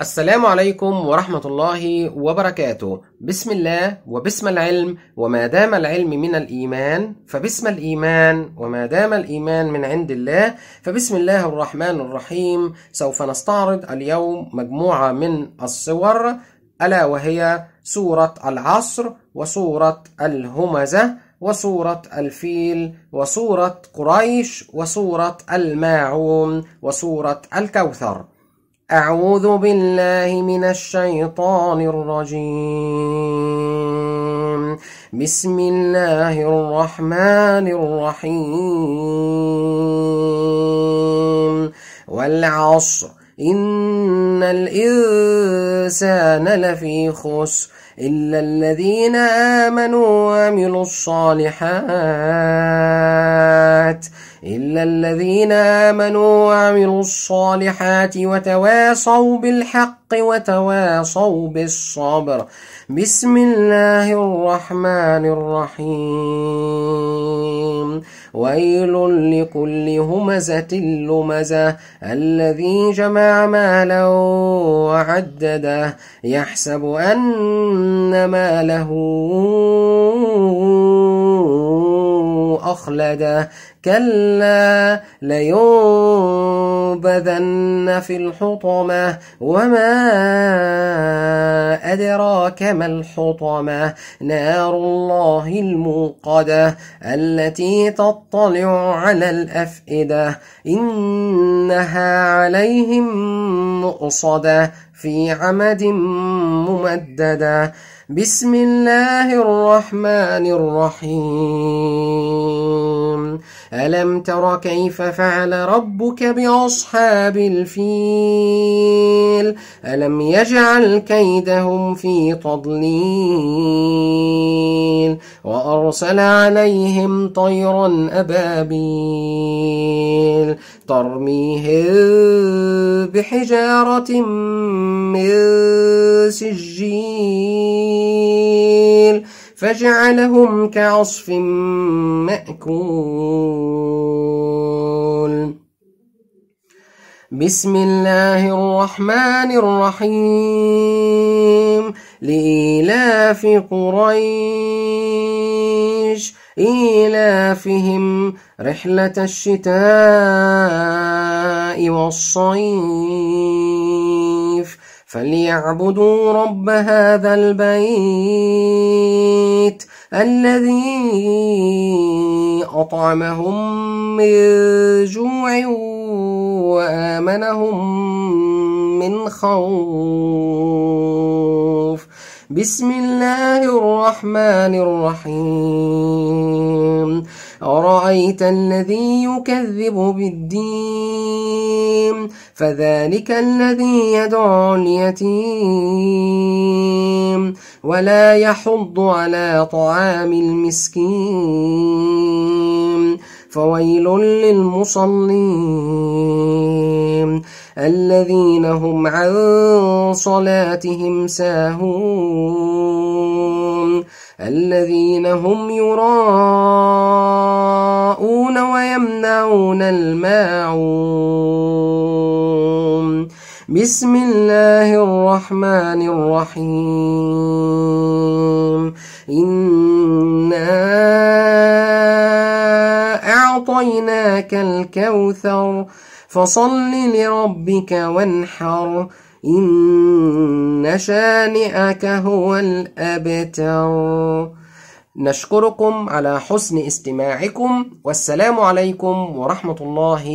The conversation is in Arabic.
السلام عليكم ورحمة الله وبركاته بسم الله وباسم العلم وما دام العلم من الإيمان فباسم الإيمان وما دام الإيمان من عند الله فبسم الله الرحمن الرحيم سوف نستعرض اليوم مجموعة من الصور ألا وهي سورة العصر وسورة الهمزة وسورة الفيل وسورة قريش وسورة الماعون وسورة الكوثر أعوذ بالله من الشيطان الرجيم بسم الله الرحمن الرحيم والعصر إن الإنسان لفي خسر إلا الذين آمنوا وعملوا الصالحات إلا الذين آمنوا وعملوا الصالحات وتواصوا بالحق وتواصوا بالصبر بسم الله الرحمن الرحيم ويل لكل همزة لمزة الذي جمع مالا وعدده يحسب أن ماله أخلده كلا لينبذن في الحطمة وما أدراك ما الحطمة نار الله الموقدة التي تطلع على الأفئدة إنها عليهم مؤصدة في عمد ممددة بسم الله الرحمن الرحيم ألم تر كيف فعل ربك بأصحاب الفيل ألم يجعل كيدهم في تضليل وأرسل عليهم طيرا أبابيل ترميهم بحجارة من سجيل فجعلهم كعصف مأكول بسم الله الرحمن الرحيم لإلاف قريش إيلافهم رحلة الشتاء والصيف فليعبدوا رب هذا البيت الذي أطعمهم من جوع وآمنهم من خوف بسم الله الرحمن الرحيم أرأيت الذي يكذب بالدين فذلك الذي يدعو اليتيم ولا يحض على طعام المسكين فويل للمصلين الذين هم عن صلاتهم ساهون الذين هم يراءون ويمنعون الماعون بسم الله الرحمن الرحيم إِنَّا لك الكوثر فصل لربك وانحر إن شانئك هو الأبتر نشكركم على حسن استماعكم والسلام عليكم ورحمة الله